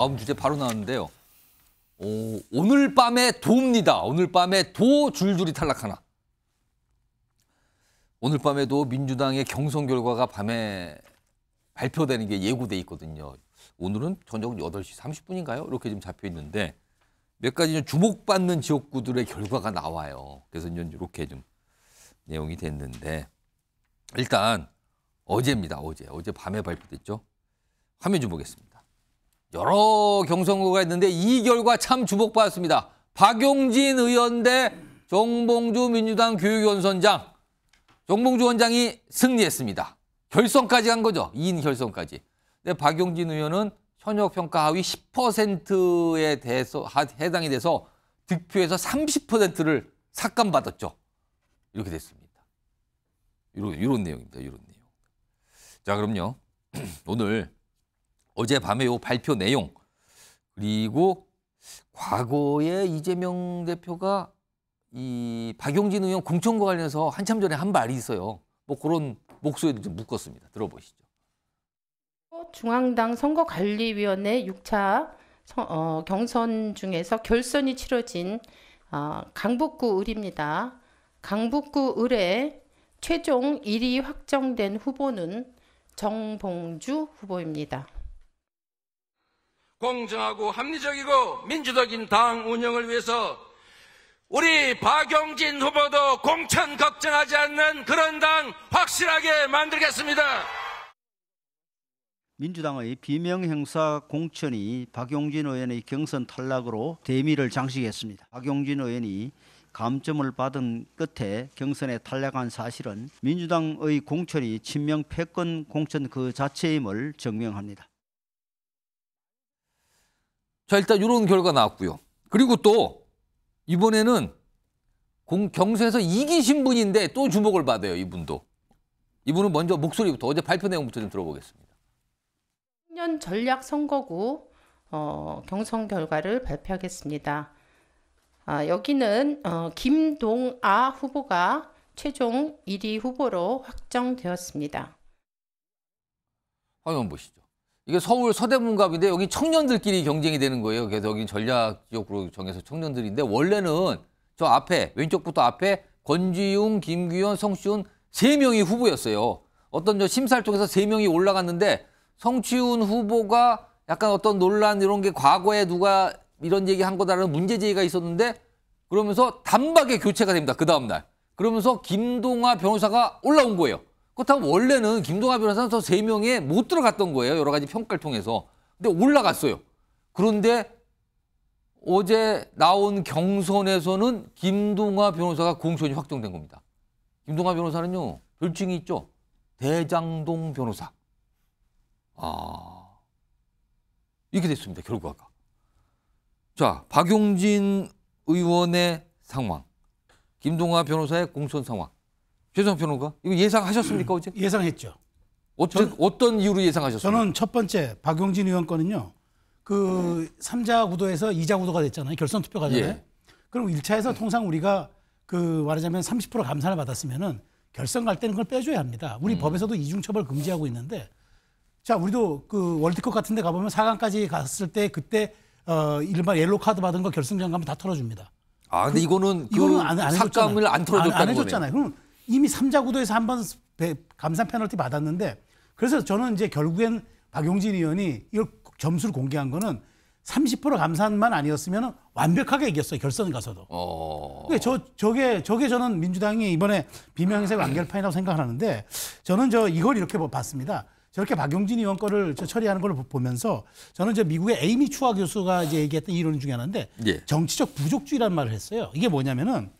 다음 주제 바로 나왔는데요. 오, 어, 오늘 밤에 도입니다. 오늘 밤에 도 줄줄이 탈락하나. 오늘 밤에도 민주당의 경선 결과가 밤에 발표되는 게 예고돼 있거든요. 오늘은 저녁 8시 30분인가요? 이렇게 지금 잡혀 있는데 몇 가지 주목받는 지역구들의 결과가 나와요. 그래서 이렇게 좀 내용이 됐는데 일단 어제입니다. 어제 어제 밤에 발표됐죠. 화면 좀 보겠습니다. 여러 경선구가 있는데 이 결과 참 주목받았습니다. 박용진 의원 대 정봉주 민주당 교육위원선장 정봉주 원장이 승리했습니다. 결선까지 간 거죠. 2인 결선까지. 근데 박용진 의원은 현역 평가 하위 10%에 대해서 해당이 돼서 득표에서 30%를 삭감받았죠. 이렇게 됐습니다. 이런, 이런 내용입니다. 이런 내용. 자, 그럼요. 오늘 어젯밤에 요 발표 내용 그리고 과거에 이재명 대표가 이 박용진 의원 공천과 관련해서 한참 전에 한 말이 있어요. 뭐 그런 목소리도 좀 묶었습니다. 들어보시죠. 중앙당 선거관리위원회 6차 어, 경선 중에서 결선이 치러진 어, 강북구 을입니다. 강북구 을에 최종 1위 확정된 후보는 정봉주 후보입니다. 공정하고 합리적이고 민주적인 당 운영을 위해서 우리 박용진 후보도 공천 걱정하지 않는 그런 당 확실하게 만들겠습니다. 민주당의 비명 행사 공천이 박용진 의원의 경선 탈락으로 대미를 장식했습니다. 박용진 의원이 감점을 받은 끝에 경선에 탈락한 사실은 민주당의 공천이 친명 패권 공천 그 자체임을 증명합니다. 자, 일단 이런 결과 나왔고요. 그리고 또 이번에는 공, 경선에서 이기신 분인데 또 주목을 받아요, 이분도. 이분은 먼저 목소리부터 어제 발표 내용부터 좀 들어보겠습니다. 청년 전략 선거구 어, 경선 결과를 발표하겠습니다. 아, 여기는 어, 김동아 후보가 최종 1위 후보로 확정되었습니다. 화면 보시죠. 이게 서울 서대문갑인데 여기 청년들끼리 경쟁이 되는 거예요. 그래서 여기 전략 지역으로 정해서 청년들인데 원래는 저 앞에 왼쪽부터 앞에 권지웅, 김규현, 성시훈 세 명이 후보였어요. 어떤 저 심사를 통해서 세 명이 올라갔는데 성치훈 후보가 약간 어떤 논란 이런 게 과거에 누가 이런 얘기 한 거다라는 문제 제기가 있었는데 그러면서 단박에 교체가 됩니다. 그 다음 날. 그러면서 김동아 변호사가 올라온 거예요. 그렇다고 원래는 김동하 변호사는 저세 명에 못 들어갔던 거예요. 여러 가지 평가를 통해서. 근데 올라갔어요. 그런데 어제 나온 경선에서는 김동하 변호사가 공천이 확정된 겁니다. 김동하 변호사는요. 별칭이 있죠. 대장동 변호사. 아. 이렇게 됐습니다. 결과가. 자, 박용진 의원의 상황. 김동하 변호사의 공천 상황. 최성 평론가 이거 예상하셨습니까 어제? 예상했죠. 어떤 어떤 이유로 예상하셨어요? 저는 첫 번째 박용진 의원 건은요. 그 음. 3자 구도에서 2자 구도가 됐잖아요. 결선 투표 가잖아요. 예. 그럼 1차에서 통상 우리가 그 말하자면 30%감사를 받았으면은 결선 갈 때는 그걸 빼줘야 합니다. 우리 음. 법에서도 이중 처벌 금지하고 있는데 자, 우리도 그 월드컵 같은 데 가보면 4강까지 갔을 때 그때 어 일반 옐로 카드 받은 거 결승전 가면 다 털어줍니다. 아, 근데 그, 이거는 그 이거는 안, 안 삭감을 안 털어줬다는 거네. 안 해줬잖아요. 그럼 이미 3자 구도에서 한 번 감산 패널티 받았는데 그래서 저는 이제 결국엔 박용진 의원이 이걸 점수를 공개한 거는 30% 감산만 아니었으면 완벽하게 이겼어요. 결선 가서도. 어... 그러니까 저, 저게, 저게 저는 민주당이 이번에 비명세 완결판이라고 생각하는데 저는 저 이걸 이렇게 봤습니다. 저렇게 박용진 의원 거를 처리하는 걸 보면서 저는 저 미국의 에이미 추아 교수가 이제 얘기했던 이론 중에 하나인데 예. 정치적 부족주의란 말을 했어요. 이게 뭐냐면은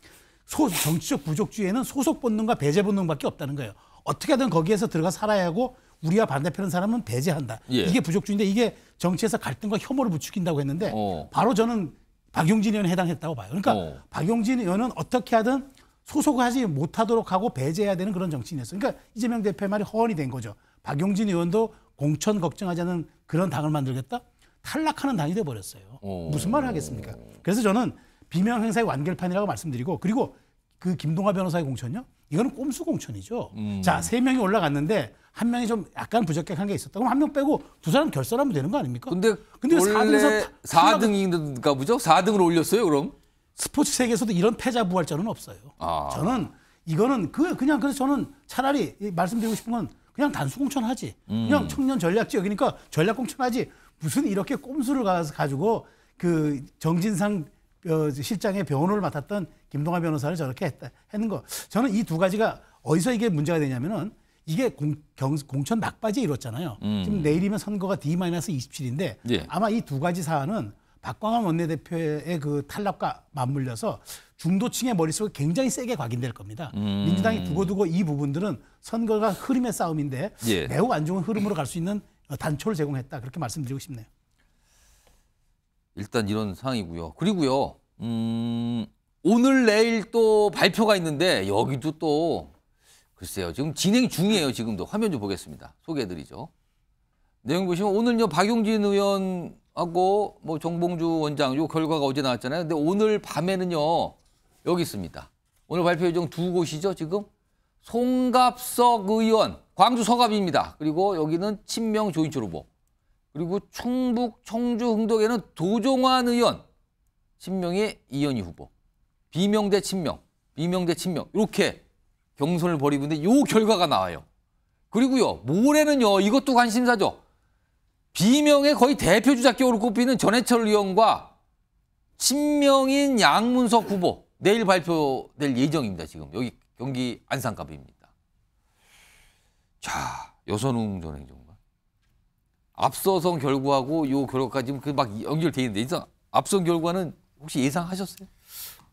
소, 정치적 부족주의에는 소속 본능과 배제 본능밖에 없다는 거예요. 어떻게 하든 거기에서 들어가 살아야 하고 우리와 반대편는 사람은 배제한다. 예. 이게 부족주의인데 이게 정치에서 갈등과 혐오를 부추긴다고 했는데 어. 바로 저는 박용진 의원에 해당했다고 봐요. 그러니까 어. 박용진 의원은 어떻게 하든 소속하지 못하도록 하고 배제해야 되는 그런 정치인이었어요. 그러니까 이재명 대표의 말이 허언이 된 거죠. 박용진 의원도 공천 걱정하지 않은 그런 당을 만들겠다? 탈락하는 당이 돼버렸어요. 어. 무슨 말을 하겠습니까? 그래서 저는 비명 행사의 완결판이라고 말씀드리고 그리고 그 김동하 변호사의 공천요? 이거는 꼼수 공천이죠. 음. 자, 세 명이 올라갔는데 한 명이 좀 약간 부적격한 게 있었다. 그럼 한 명 빼고 두 사람 결선하면 되는 거 아닙니까? 근데 근데 원래 4등인가 보죠? 4등으로 올렸어요, 그럼? 스포츠 세계에서도 이런 패자 부활전은 없어요. 아. 저는 이거는 그 그냥 그래서 저는 차라리 말씀드리고 싶은 건 그냥 단수 공천하지. 음. 그냥 청년 전략 지역이니까 전략 공천하지. 무슨 이렇게 꼼수를 가지고 그 정진상 어, 실장의 변호를 맡았던 김동하 변호사를 저렇게 했다, 했는 거. 저는 이 두 가지가 어디서 이게 문제가 되냐면은 이게 공, 천 막바지에 이뤘잖아요. 음. 지금 내일이면 선거가 D-27인데 예. 아마 이 두 가지 사안은 박광환 원내대표의 그 탈락과 맞물려서 중도층의 머릿속에 굉장히 세게 각인될 겁니다. 음. 민주당이 두고두고 이 부분들은 선거가 흐름의 싸움인데 예. 매우 안 좋은 흐름으로 갈 수 있는 단초를 제공했다. 그렇게 말씀드리고 싶네요. 일단 이런 상황이고요. 그리고요. 음, 오늘 내일 또 발표가 있는데 여기도 또 글쎄요. 지금 진행 중이에요. 지금도 화면 좀 보겠습니다. 소개해드리죠. 내용 보시면 오늘요 박용진 의원하고 뭐 정봉주 원장 요 결과가 어제 나왔잖아요. 근데 오늘 밤에는요 여기 있습니다. 오늘 발표 예정 두 곳이죠 지금 송갑석 의원 광주 서갑입니다. 그리고 여기는 친명 조인철 후보. 그리고 충북 청주 흥덕에는 도종환 의원, 친명의 이현희 후보, 비명 대 친명, 비명 대 친명 이렇게 경선을 벌이고 있는데 요 결과가 나와요. 그리고요 모레는요 이것도 관심사죠. 비명의 거의 대표 주자격으로 꼽히는 전해철 의원과 친명인 양문석 후보 내일 발표될 예정입니다. 지금 여기 경기 안산갑입니다. 자 여선웅 전 행정. 앞서선 결과하고 요결과까지그막 연결돼 있는데 이제 앞선 결과는 혹시 예상하셨어요?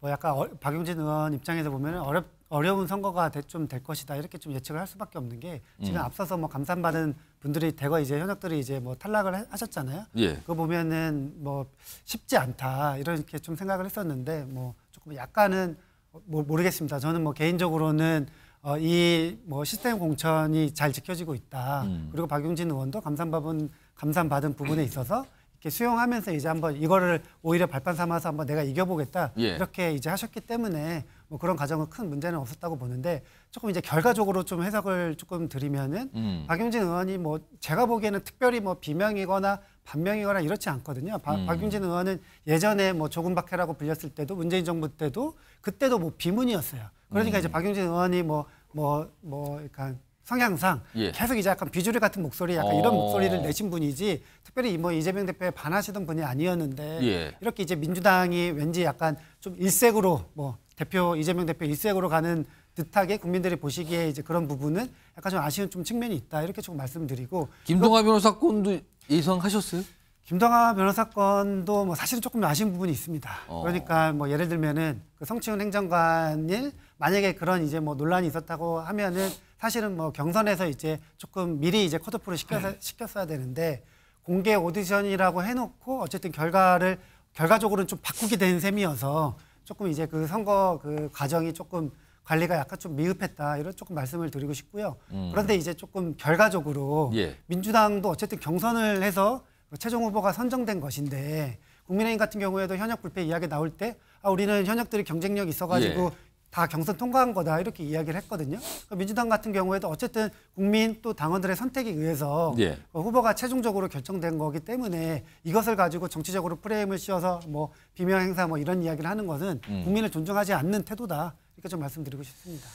뭐 약간 어, 박용진 의원 입장에서 보면 어렵 어려운 선거가 좀될 것이다 이렇게 좀 예측을 할 수밖에 없는 게 지금 음. 앞서서 뭐 감산받은 분들이 대거 이제 현역들이 이제 뭐 탈락을 하셨잖아요. 예. 그거 보면은 뭐 쉽지 않다 이렇게 좀 생각을 했었는데 뭐 조금 약간은 뭐 모르겠습니다. 저는 뭐 개인적으로는 어, 이 뭐 시스템 공천이 잘 지켜지고 있다. 음. 그리고 박용진 의원도 감산받은 감산받은 부분에 있어서 이렇게 수용하면서 이제 한번 이거를 오히려 발판 삼아서 한번 내가 이겨보겠다 예. 이렇게 이제 하셨기 때문에 뭐 그런 과정은 큰 문제는 없었다고 보는데 조금 이제 결과적으로 좀 해석을 조금 드리면은 음. 박용진 의원이 뭐 제가 보기에는 특별히 뭐 비명이거나 반명이거나 이렇지 않거든요. 바, 음. 박용진 의원은 예전에 뭐 조금 박해라고 불렸을 때도 문재인 정부 때도 그때도 뭐 비문이었어요. 그러니까 음. 이제 박용진 의원이 뭐 뭐, 뭐, 약간 성향상 예. 계속 이제 약간 비주류 같은 목소리, 약간 어... 이런 목소리를 내신 분이지 특별히 뭐 이재명 대표에 반하시던 분이 아니었는데 예. 이렇게 이제 민주당이 왠지 약간 좀 일색으로 뭐 대표 이재명 대표 일색으로 가는 듯하게 국민들이 보시기에 이제 그런 부분은 약간 좀 아쉬운 좀 측면이 있다 이렇게 조금 말씀드리고 김동하 변호사 건도 예상하셨어요? 김동아 변호사 건도 뭐 사실은 조금 아쉬운 부분이 있습니다. 어. 그러니까 뭐 예를 들면은 그 성치훈 행정관일 만약에 그런 이제 뭐 논란이 있었다고 하면은 사실은 뭐 경선에서 이제 조금 미리 이제 컷오프를 시켜서 네. 시켰어야 되는데 공개 오디션이라고 해놓고 어쨌든 결과를 결과적으로는 좀 바꾸게 된 셈이어서 조금 이제 그 선거 그 과정이 조금 관리가 약간 좀 미흡했다 이런 조금 말씀을 드리고 싶고요. 음. 그런데 이제 조금 결과적으로 예. 민주당도 어쨌든 경선을 해서 최종 후보가 선정된 것인데 국민의힘 같은 경우에도 현역 불패 이야기 나올 때 아, 우리는 현역들이 경쟁력이 있어가지고 예. 다 경선 통과한 거다 이렇게 이야기를 했거든요. 그러니까 민주당 같은 경우에도 어쨌든 국민 또 당원들의 선택에 의해서 예. 어, 후보가 최종적으로 결정된 거기 때문에 이것을 가지고 정치적으로 프레임을 씌워서 뭐 비명 행사 뭐 이런 이야기를 하는 것은 음. 국민을 존중하지 않는 태도다 이렇게 좀 말씀드리고 싶습니다.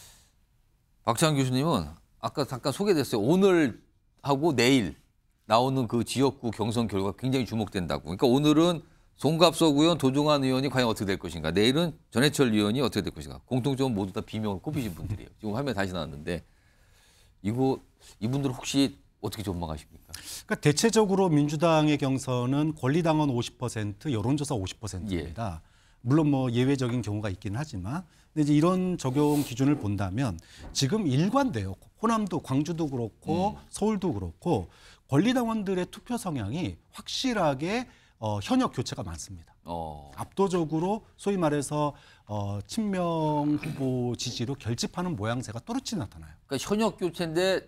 박찬 교수님은 아까 잠깐 소개됐어요. 오늘 하고 내일 나오는 그 지역구 경선 결과가 굉장히 주목된다고. 그러니까 오늘은 송갑석 의원, 도종환 의원이 과연 어떻게 될 것인가. 내일은 전해철 의원이 어떻게 될 것인가. 공통점은 모두 다 비명을 꼽히신 분들이에요. 지금 화면 다시 나왔는데 이거 이분들 혹시 어떻게 전망하십니까? 그러니까 대체적으로 민주당의 경선은 권리당원 50% 여론조사 50%입니다. 예. 물론 뭐 예외적인 경우가 있긴 하지만 근데 이제 이런 적용 기준을 본다면 지금 일관돼요. 호남도 광주도 그렇고 음. 서울도 그렇고 권리당원들의 투표 성향이 확실하게 어, 현역 교체가 많습니다. 어. 압도적으로 소위 말해서 어, 친명 후보 지지로 결집하는 모양새가 또렷이 나타나요. 그러니까 현역 교체인데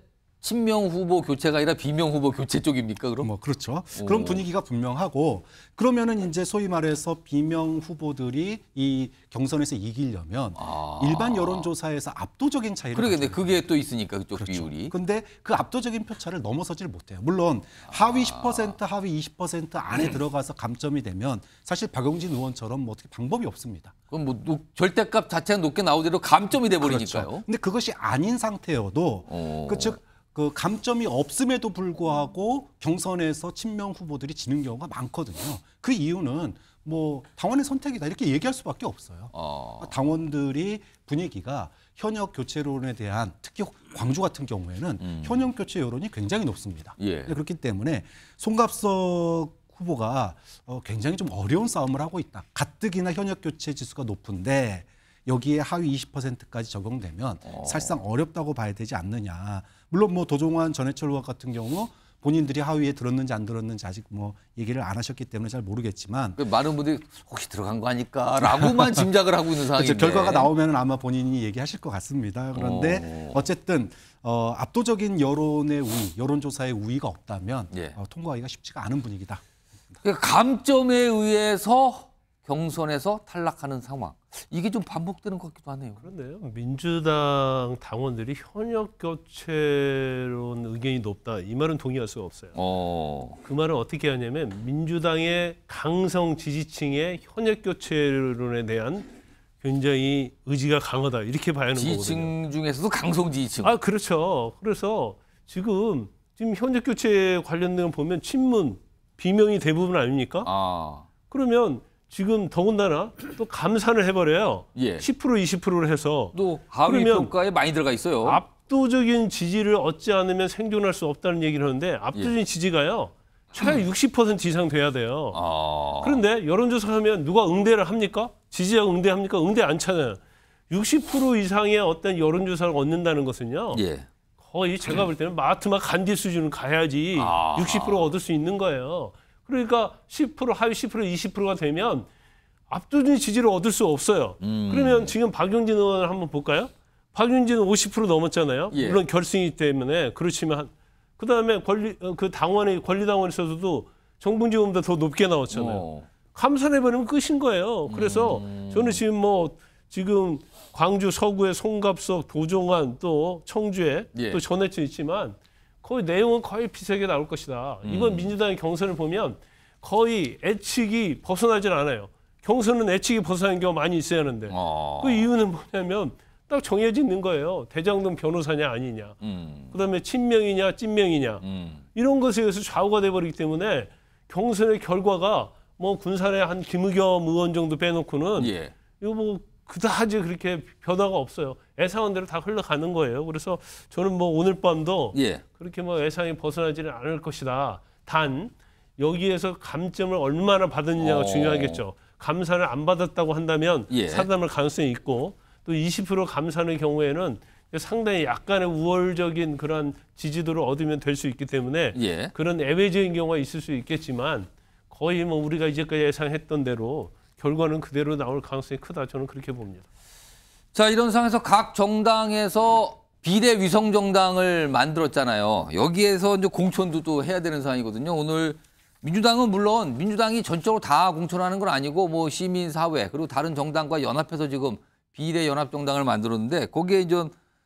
친명 후보 교체가 아니라 비명 후보 교체 쪽입니까? 그럼 뭐 그렇죠. 오. 그런 분위기가 분명하고 그러면은 이제 소위 말해서 비명 후보들이 이 경선에서 이기려면 아. 일반 여론조사에서 압도적인 차이를 그러겠네. 그게 또 있으니까 그쪽 그렇죠. 비율이. 근데 그 압도적인 표차를 넘어서질 못해요. 물론 하위 아. 10% 하위 20% 안에 음. 들어가서 감점이 되면 사실 박용진 의원처럼 뭐 어떻게 방법이 없습니다. 그럼 뭐 노, 절대값 자체가 높게 나오더라도 감점이 돼 버리니까요. 그렇죠. 근데 그것이 아닌 상태여도 그즉 그 감점이 없음에도 불구하고 경선에서 친명 후보들이 지는 경우가 많거든요. 그 이유는 뭐 당원의 선택이다 이렇게 얘기할 수밖에 없어요. 어. 당원들이 분위기가 현역 교체론에 대한 특히 광주 같은 경우에는 음. 현역 교체 여론이 굉장히 높습니다. 예. 네, 그렇기 때문에 송갑석 후보가 어, 굉장히 좀 어려운 싸움을 하고 있다. 가뜩이나 현역 교체 지수가 높은데 여기에 하위 20%까지 적용되면 어. 사실상 어렵다고 봐야 되지 않느냐. 물론 뭐 도종환 전해철 의원 같은 경우 본인들이 하위에 들었는지 안 들었는지 아직 뭐 얘기를 안 하셨기 때문에 잘 모르겠지만 그 많은 분들이 혹시 들어간 거 아닐까라고만 짐작을 하고 있는 그렇죠. 상황인데 그렇죠. 결과가 나오면 아마 본인이 얘기하실 것 같습니다. 그런데 어. 쨌든 어, 압도적인 여론의 우위, 여론조사의 우위가 없다면 예. 어, 통과하기가 쉽지가 않은 분위기다. 그 감점에 의해서 경선에서 탈락하는 상황. 이게 좀 반복되는 것 같기도 하네요. 그런데요. 민주당 당원들이 현역 교체론 의견이 높다. 이 말은 동의할 수가 없어요. 어... 그 말은 어떻게 하냐면 민주당의 강성 지지층의 현역 교체론에 대한 굉장히 의지가 강하다. 이렇게 봐야 하는 거거든요. 지지층 중에서도 강성 지지층. 아, 그렇죠. 그래서 지금 지금 현역 교체 관련된 보면 친문 비명이 대부분 아닙니까? 아... 그러면 지금 더군다나 또 감산을 해버려요. 예. 10% 20%를 해서 또 하위 평가에 많이 들어가 있어요. 압도적인 지지를 얻지 않으면 생존할 수 없다는 얘기를 하는데 압도적인 예. 지지가요. 최하 60% 이상 돼야 돼요. 아... 그런데 여론조사 하면 누가 응대를 합니까? 지지자가 응대합니까? 응대 안 차잖아요. 60% 이상의 어떤 여론조사를 얻는다는 것은요. 예. 거의 제가 볼 때는 마트마 간디 수준을 가야지 아... 60% 얻을 수 있는 거예요. 그러니까 10% 하위 10% 20%가 되면 압도적인 지지를 얻을 수 없어요. 음. 그러면 지금 박용진 의원을 한번 볼까요? 박용진은 50% 넘었잖아요. 예. 물론 결승이기 때문에 그렇지만 그 다음에 권리 어, 그 당원의 권리당원에서도 정부지원보다 더 높게 나왔잖아요. 오. 어. 감산해버리면 끝인 거예요. 그래서 음. 저는 지금 뭐 지금 광주 서구의 송갑석, 도종환 또 청주에 예. 또 전해진 있지만 거의 내용은 거의 비슷하게 나올 것이다. 음. 이번 민주당의 경선을 보면 거의 애측이 벗어나질 않아요. 경선은 애측이 벗어나는 경우 많이 있어야 하는데 어. 그 이유는 뭐냐면 딱정해진 거예요. 대장동 변호사냐 아니냐. 음. 그다음에 친명이냐 찐명이냐. 음. 이런 것에 의해서 좌우가 돼버리기 때문에 경선의 결과가 뭐 군산의 한김우겸 의원 정도 빼놓고는 예. 이거 뭐 그다지 그렇게 변화가 없어요. 예상한 대로 다 흘러가는 거예요. 그래서 저는 뭐 오늘 밤도 예. 그렇게 뭐 예상이 벗어나지는 않을 것이다. 단 여기에서 감점을 얼마나 받았느냐가 어... 중요하겠죠. 감사를 안 받았다고 한다면 예. 사담을 가능성이 있고 또 20% 감사의 경우에는 상당히 약간의 우월적인 그런 지지도를 얻으면 될 수 있기 때문에 예. 그런 애외적인 경우가 있을 수 있겠지만 거의 뭐 우리가 이제까지 예상했던 대로 결과는 그대로 나올 가능성이 크다. 저는 그렇게 봅니다. 자, 이런 상황에서 각 정당에서 비례 위성 정당을 만들었잖아요. 여기에서 이제 공천도 또 해야 되는 상황이거든요. 오늘 민주당은 물론 민주당이 전적으로 다 공천하는 건 아니고 뭐 시민 사회 그리고 다른 정당과 연합해서 지금 비례 연합 정당을 만들었는데 거기에 이제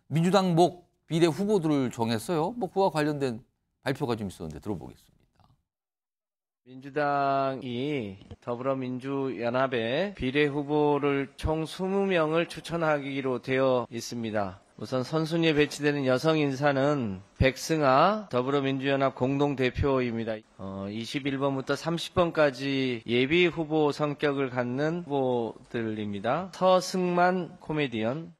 민주당 목 비례 후보들을 정했어요. 뭐 그와 관련된 발표가 좀 있었는데 들어보겠습니다. 민주당이 더불어민주연합에 비례 후보를 총 20명을 추천하기로 되어 있습니다. 우선 선순위에 배치되는 여성 인사는 백승아 더불어민주연합 공동대표입니다. 어, 21번부터 30번까지 예비 후보 성격을 갖는 후보들입니다. 서승만 코미디언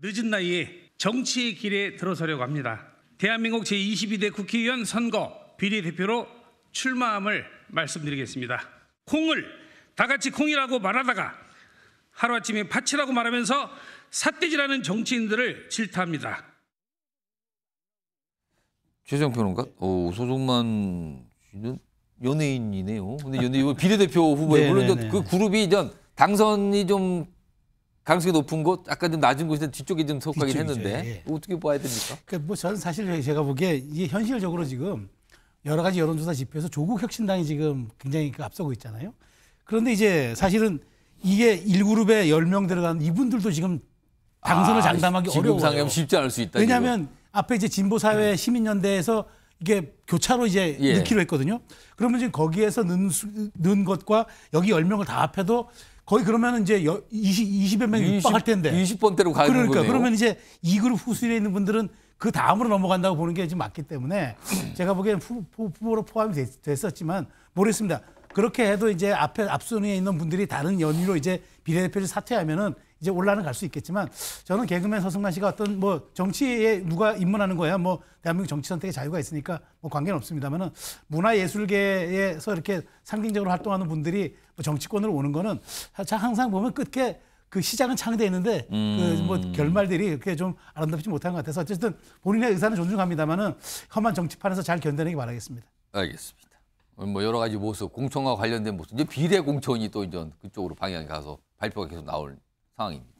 늦은 나이에 정치의 길에 들어서려고 합니다. 대한민국 제22대 국회의원 선거 비례대표로 출마함을 말씀드리겠습니다. 콩을 다 같이 콩이라고 말하다가 하루아침에 파치라고 말하면서 삿대질하는 정치인들을 질타합니다. 최재형 평가 오, 소정만 씨는 연예인이네요. 근데 연예 인 비례대표 후보에 네, 물론 네, 네. 그 그룹이 전 당선이 좀 가능성이 높은 곳, 아까 좀 낮은 곳인데 뒤쪽에 좀 속하긴 했는데 예, 예. 어떻게 봐야 됩니까? 그 그러니까 뭐전 사실 제가 보기에 이게 현실적으로 지금 여러 가지 여론조사 지표에서 조국 혁신당이 지금 굉장히 그 앞서고 있잖아요. 그런데 이제 사실은 이게 일그룹에열 명 들어간 이분들도 지금 당선을 아, 장담하기 어려워요. 상하면 쉽지 않을 수 있다. 왜냐하면 지금. 앞에 이제 진보사회 네. 시민연대에서 이게 교차로 이제 예. 넣기로 했거든요. 그러면 지금 거기에서 넣은, 수, 넣은 것과 여기 열명을다 합해도 거의 그러면 이제 20, 20여 명이 육박할 텐데. 20번대로 가야 되는 그러니까 거네요. 그러면 이제 이 그룹 후순위에 있는 분들은 그 다음으로 넘어간다고 보는 게 지금 맞기 때문에 제가 보기엔 후, 후보로 포함이 됐, 었지만 모르겠습니다. 그렇게 해도 이제 앞에 앞순위에 있는 분들이 다른 연유로 이제 비례대표를 사퇴하면은 이제 올라는 갈수 있겠지만 저는 개그맨 서승만 씨가 어떤 뭐 정치에 누가 입문하는 거야 뭐 대한민국 정치 선택의 자유가 있으니까 뭐 관계는 없습니다만은 문화예술계에서 이렇게 상징적으로 활동하는 분들이 뭐 정치권으로 오는 거는 항상 보면 끝에 그시작은 창대했는데 그 음. 그뭐 결말들이 그렇게좀 아름답지 못한 것 같아서 어쨌든 본인의 의사는 존중합니다만은 험한 정치판에서 잘 견뎌내기 바라겠습니다. 알겠습니다. 뭐 여러 가지 모습, 공천과 관련된 모습, 이제 비례 공천이 또 이제 그쪽으로 방향이 가서 발표가 계속 나올 상황입니다.